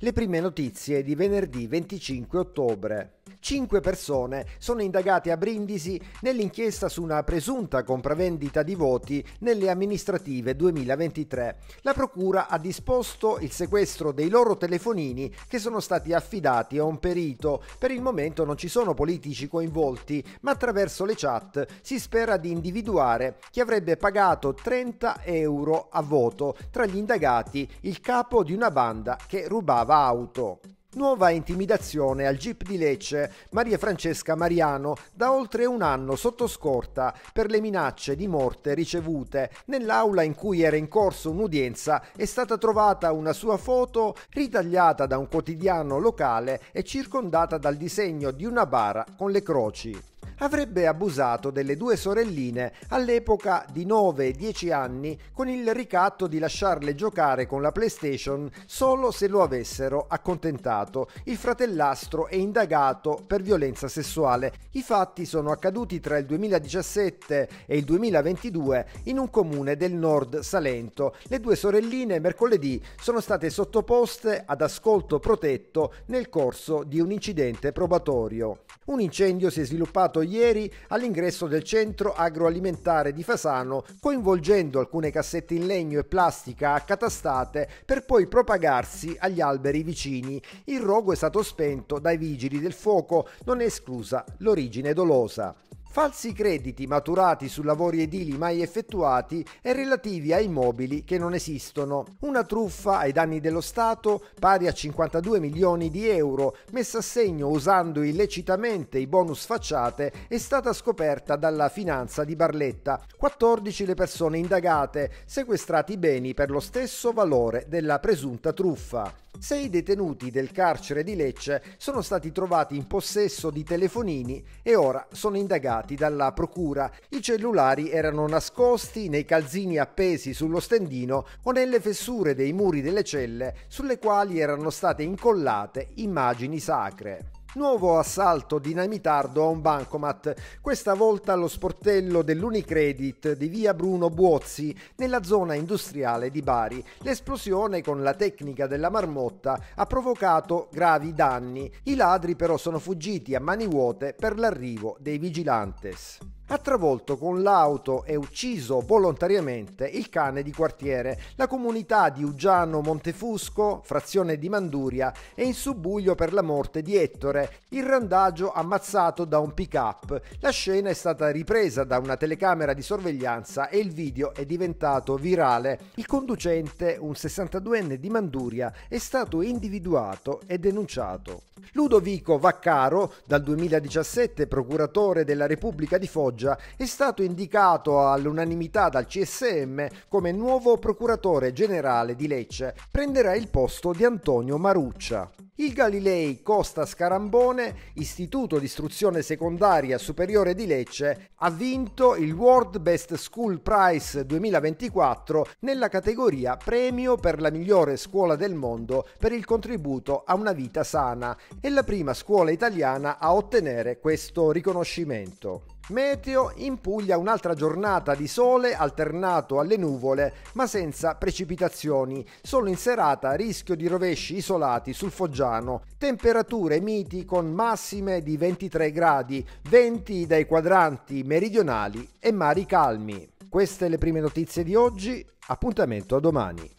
le prime notizie di venerdì 25 ottobre cinque persone sono indagate a Brindisi nell'inchiesta su una presunta compravendita di voti nelle amministrative 2023. La procura ha disposto il sequestro dei loro telefonini che sono stati affidati a un perito. Per il momento non ci sono politici coinvolti, ma attraverso le chat si spera di individuare chi avrebbe pagato 30 euro a voto tra gli indagati il capo di una banda che rubava auto. Nuova intimidazione al GIP di Lecce, Maria Francesca Mariano, da oltre un anno sotto scorta per le minacce di morte ricevute. Nell'aula in cui era in corso un'udienza è stata trovata una sua foto ritagliata da un quotidiano locale e circondata dal disegno di una bara con le croci avrebbe abusato delle due sorelline all'epoca di 9 e 10 anni con il ricatto di lasciarle giocare con la PlayStation solo se lo avessero accontentato. Il fratellastro è indagato per violenza sessuale. I fatti sono accaduti tra il 2017 e il 2022 in un comune del nord Salento. Le due sorelline mercoledì sono state sottoposte ad ascolto protetto nel corso di un incidente probatorio. Un incendio si è sviluppato ieri all'ingresso del centro agroalimentare di Fasano, coinvolgendo alcune cassette in legno e plastica accatastate per poi propagarsi agli alberi vicini. Il rogo è stato spento dai vigili del fuoco, non è esclusa l'origine dolosa falsi crediti maturati su lavori edili mai effettuati e relativi a immobili che non esistono. Una truffa ai danni dello Stato pari a 52 milioni di euro messa a segno usando illecitamente i bonus facciate è stata scoperta dalla finanza di Barletta. 14 le persone indagate, sequestrati beni per lo stesso valore della presunta truffa. Sei detenuti del carcere di Lecce sono stati trovati in possesso di telefonini e ora sono indagati sequestrati dalla procura. I cellulari erano nascosti nei calzini appesi sullo stendino o nelle fessure dei muri delle celle sulle quali erano state incollate immagini sacre. Nuovo assalto dinamitardo a un bancomat, questa volta allo sportello dell'Unicredit di via Bruno Buozzi, nella zona industriale di Bari. L'esplosione con la tecnica della marmotta ha provocato gravi danni. I ladri però sono fuggiti a mani vuote per l'arrivo dei vigilantes ha travolto con l'auto e ucciso volontariamente il cane di quartiere, la comunità di Uggiano Montefusco, frazione di Manduria, è in subbuglio per la morte di Ettore, il randagio ammazzato da un pick-up. La scena è stata ripresa da una telecamera di sorveglianza e il video è diventato virale. Il conducente, un 62enne di Manduria, è stato individuato e denunciato. Ludovico Vaccaro, dal 2017 procuratore della Repubblica di Foggia, Foggia, è stato indicato all'unanimità dal CSM come nuovo procuratore generale di Lecce. Prenderà il posto di Antonio Maruccia. Il Galilei Costa Scarambone, istituto di istruzione secondaria superiore di Lecce, ha vinto il World Best School Prize 2024 nella categoria Premio per la migliore scuola del mondo per il contributo a una vita sana. È la prima scuola italiana a ottenere questo riconoscimento. Meteo in Puglia un'altra giornata di sole alternato alle nuvole ma senza precipitazioni, solo in serata rischio di rovesci isolati sul Foggiano, temperature miti con massime di 23 gradi, venti dai quadranti meridionali e mari calmi. Queste le prime notizie di oggi, appuntamento a domani.